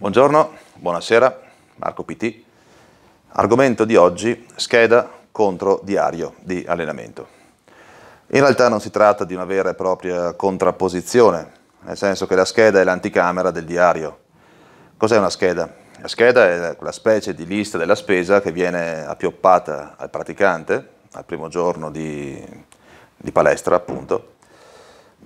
Buongiorno, buonasera, Marco PT. Argomento di oggi, scheda contro diario di allenamento. In realtà non si tratta di una vera e propria contrapposizione, nel senso che la scheda è l'anticamera del diario. Cos'è una scheda? La scheda è quella specie di lista della spesa che viene appioppata al praticante al primo giorno di, di palestra, appunto,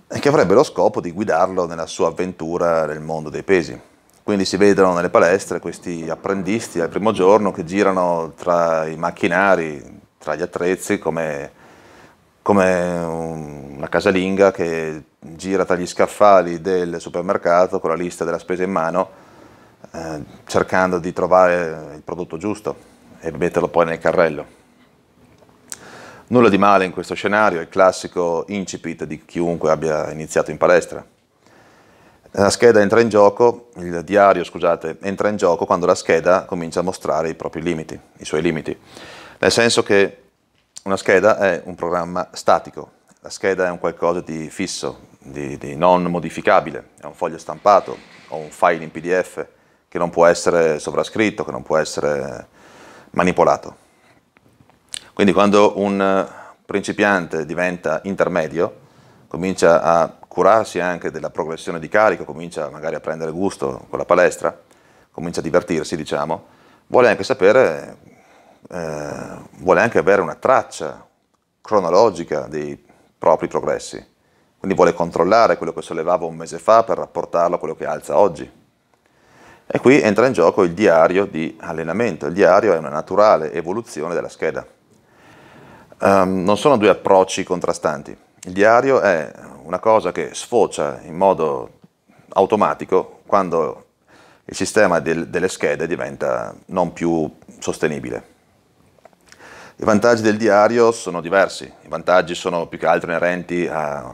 e che avrebbe lo scopo di guidarlo nella sua avventura nel mondo dei pesi. Quindi si vedono nelle palestre questi apprendisti al primo giorno che girano tra i macchinari, tra gli attrezzi, come, come una casalinga che gira tra gli scaffali del supermercato con la lista della spesa in mano, eh, cercando di trovare il prodotto giusto e metterlo poi nel carrello. Nulla di male in questo scenario, è il classico incipit di chiunque abbia iniziato in palestra. La scheda entra in gioco, il diario scusate, entra in gioco quando la scheda comincia a mostrare i propri limiti, i suoi limiti. Nel senso che una scheda è un programma statico, la scheda è un qualcosa di fisso, di, di, non modificabile, è un foglio stampato o un file in PDF che non può essere sovrascritto, che non può essere manipolato. Quindi quando un principiante diventa intermedio, comincia a curarsi anche della progressione di carico, comincia magari a prendere gusto con la palestra, comincia a divertirsi, diciamo, vuole anche sapere, eh, vuole anche avere una traccia cronologica dei propri progressi. Quindi vuole controllare quello che sollevava un mese fa per rapportarlo a quello che alza oggi. E qui entra in gioco il diario di allenamento. Il diario è una naturale evoluzione della scheda. Um, non sono due approcci contrastanti il diario è una cosa che sfocia in modo automatico quando il sistema del, delle schede diventa non più sostenibile. I vantaggi del diario sono diversi, i vantaggi sono più che altro inerenti a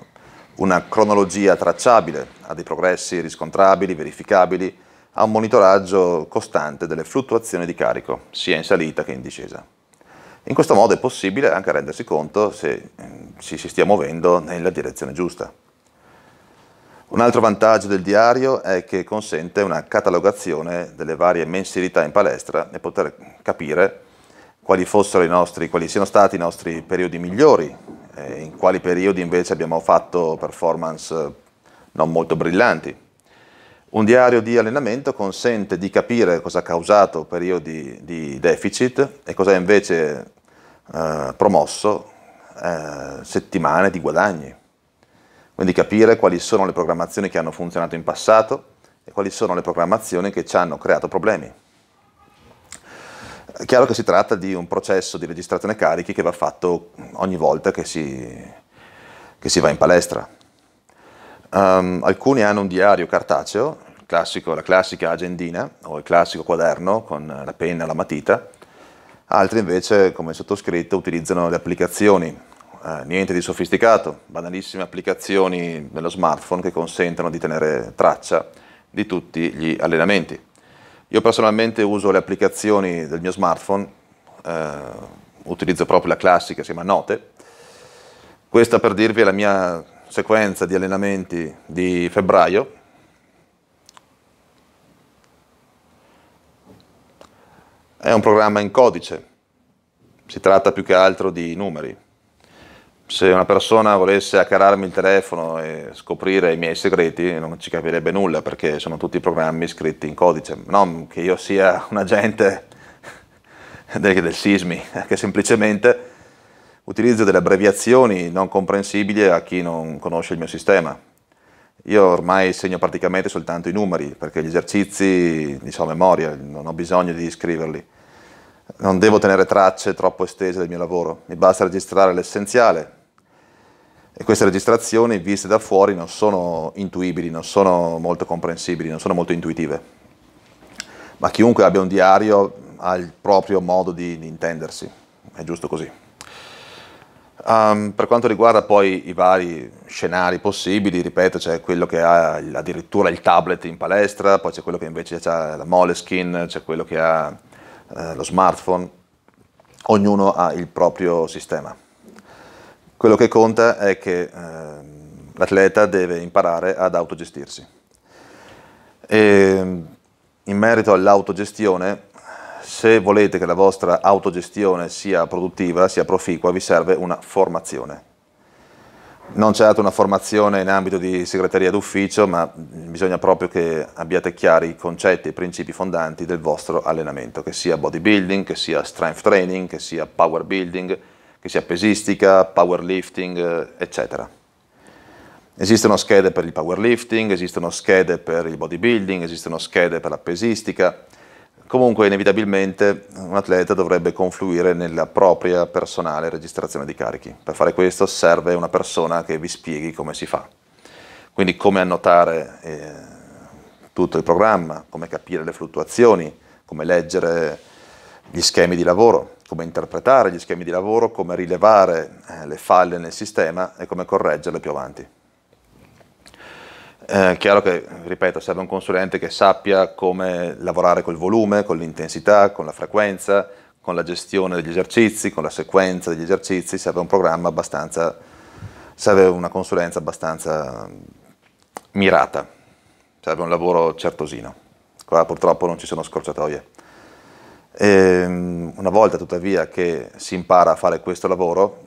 una cronologia tracciabile, a dei progressi riscontrabili, verificabili, a un monitoraggio costante delle fluttuazioni di carico, sia in salita che in discesa. In questo modo è possibile anche rendersi conto se mm, ci si stia muovendo nella direzione giusta. Un altro vantaggio del diario è che consente una catalogazione delle varie mensilità in palestra e poter capire quali, nostri, quali siano stati i nostri periodi migliori, eh, in quali periodi invece abbiamo fatto performance eh, non molto brillanti. Un diario di allenamento consente di capire cosa ha causato periodi di deficit e cosa invece eh, promosso eh, settimane di guadagni. Quindi capire quali sono le programmazioni che hanno funzionato in passato e quali sono le programmazioni che ci hanno creato problemi. È chiaro che si tratta di un processo di registrazione carichi che va fatto ogni volta che si, che si va in palestra. Um, alcuni hanno un diario cartaceo, classico, la classica agendina o il classico quaderno con la penna e la matita, Altri invece, come sottoscritto, utilizzano le applicazioni. Eh, niente di sofisticato, banalissime applicazioni nello smartphone che consentono di tenere traccia di tutti gli allenamenti. Io personalmente uso le applicazioni del mio smartphone, eh, utilizzo proprio la classica, si chiama Note. Questa per dirvi è la mia sequenza di allenamenti di febbraio, È un programma in codice, si tratta più che altro di numeri. Se una persona volesse hackerarmi il telefono e scoprire i miei segreti non ci capirebbe nulla perché sono tutti programmi scritti in codice, non che io sia un agente del, del sismi, che semplicemente utilizzo delle abbreviazioni non comprensibili a chi non conosce il mio sistema. Io ormai segno praticamente soltanto i numeri, perché gli esercizi li so diciamo, a memoria, non ho bisogno di scriverli. Non devo tenere tracce troppo estese del mio lavoro, mi basta registrare l'essenziale. E queste registrazioni, viste da fuori, non sono intuibili, non sono molto comprensibili, non sono molto intuitive. Ma chiunque abbia un diario ha il proprio modo di, di intendersi, è giusto così. Um, per quanto riguarda poi i vari scenari possibili, ripeto, c'è quello che ha addirittura il tablet in palestra, poi c'è quello che invece ha la moleskin, c'è quello che ha eh, lo smartphone, ognuno ha il proprio sistema. Quello che conta è che eh, l'atleta deve imparare ad autogestirsi. E, ehm, in merito all'autogestione, se volete che la vostra autogestione sia produttiva, sia proficua, vi serve una formazione. Non c'è una formazione in ambito di segreteria d'ufficio, ma bisogna proprio che abbiate chiari i concetti e i principi fondanti del vostro allenamento, che sia bodybuilding, che sia strength training, che sia power building, che sia pesistica, powerlifting, eh, eccetera. Esistono schede per il powerlifting, esistono schede per il bodybuilding, esistono schede per la pesistica, Comunque inevitabilmente un atleta dovrebbe confluire nella propria personale registrazione di carichi. Per fare questo serve una persona che vi spieghi come si fa. Quindi come annotare eh, tutto il programma, come capire le fluttuazioni, come leggere gli schemi di lavoro, come interpretare gli schemi di lavoro, come rilevare eh, le falle nel sistema e come correggerle più avanti eh, chiaro che, ripeto, serve un consulente che sappia come lavorare col volume, con l'intensità, con la frequenza, con la gestione degli esercizi, con la sequenza degli esercizi, serve un programma abbastanza, serve una consulenza abbastanza mirata, serve un lavoro certosino. Qua purtroppo non ci sono scorciatoie. E ehm, una volta tuttavia che si impara a fare questo lavoro,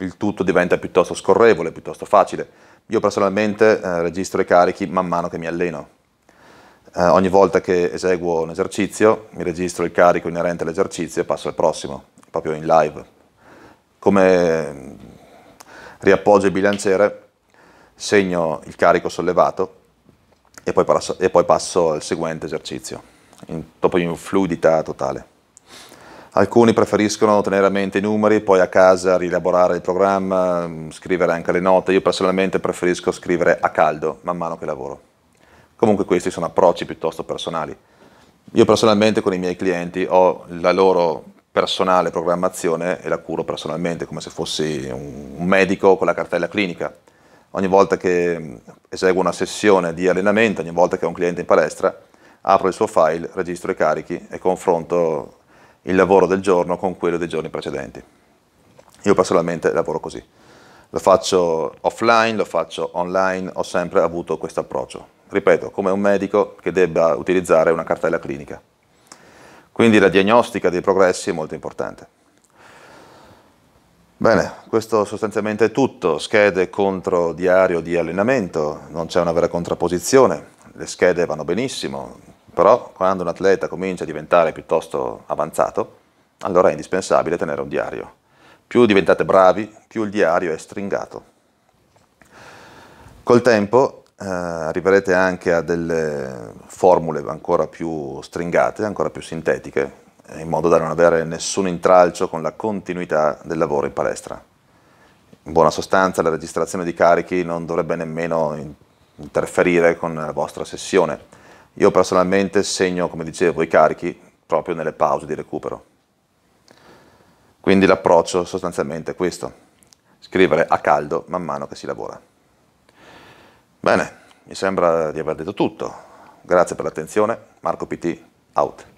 il tutto diventa piuttosto scorrevole, piuttosto facile io personalmente eh, registro i carichi man mano che mi alleno. Eh, ogni volta che eseguo un esercizio, mi registro il carico inerente all'esercizio e passo al prossimo, proprio in live. Come mm, riappoggio il bilanciere, segno il carico sollevato e poi passo, e poi passo al seguente esercizio, in, proprio in fluidità totale. Alcuni preferiscono tenere a mente i numeri, poi a casa rielaborare il programma, mm, scrivere anche le note. Io personalmente preferisco scrivere a caldo, man mano che lavoro. Comunque questi sono approcci piuttosto personali. Io personalmente con i miei clienti ho la loro personale programmazione e la curo personalmente, come se fossi un medico con la cartella clinica. Ogni volta che mm, eseguo una sessione di allenamento, ogni volta che ho un cliente in palestra, apro il suo file, registro i carichi e confronto il lavoro del giorno con quello dei giorni precedenti. Io personalmente lavoro così. Lo faccio offline, lo faccio online, ho sempre avuto questo approccio. Ripeto, come un medico che debba utilizzare una cartella clinica. Quindi la diagnostica dei progressi è molto importante. Bene, questo sostanzialmente è tutto, schede contro diario di allenamento, non c'è una vera contrapposizione, le schede vanno benissimo, però quando un atleta comincia a diventare piuttosto avanzato, allora è indispensabile tenere un diario. Più diventate bravi, più il diario è stringato. Col tempo eh, arriverete anche a delle formule ancora più stringate, ancora più sintetiche, eh, in modo da non avere nessun intralcio con la continuità del lavoro in palestra. In buona sostanza la registrazione di carichi non dovrebbe nemmeno interferire con la vostra sessione io personalmente segno, come dicevo, i carichi proprio nelle pause di recupero. Quindi l'approccio sostanzialmente è questo, scrivere a caldo man mano che si lavora. Bene, mi sembra di aver detto tutto. Grazie per l'attenzione, Marco PT, out.